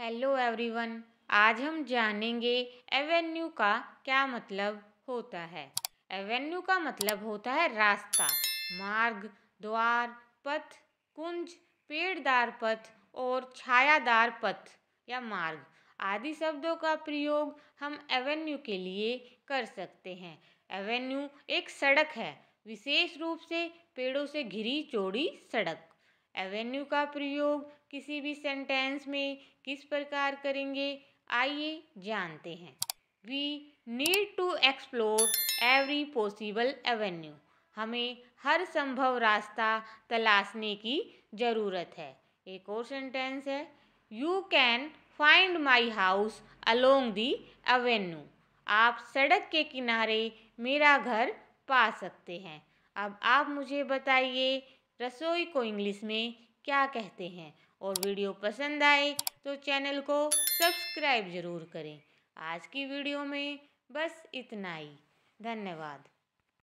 hello everyone आज हम जानेंगे एवेन्यू का क्या मतलब होता है एवेन्यू का मतलब होता है रास्ता मार्ग द्वार पथ कुंज पेड़दार पथ और छायादार पथ या मार्ग आदि शब्दों का प्रयोग हम एवेन्यू के लिए कर सकते हैं एवेन्यू एक सड़क है विशेष रूप से पेड़ों से घिरी चौड़ी सड़क एवेन्यू का प्रयोग किसी भी सेंटेंस में किस प्रकार करेंगे आइए जानते हैं we need to explore every possible avenue हमें हर संभव रास्ता तलाशने की ज़रूरत है एक और सेंटेंस है you can find my house along the avenue आप सड़क के किनारे मेरा घर पा सकते हैं अब आप मुझे बताइए रसोई को इंग्लिश में क्या कहते हैं और वीडियो पसंद आए तो चैनल को सब्सक्राइब ज़रूर करें आज की वीडियो में बस इतना ही धन्यवाद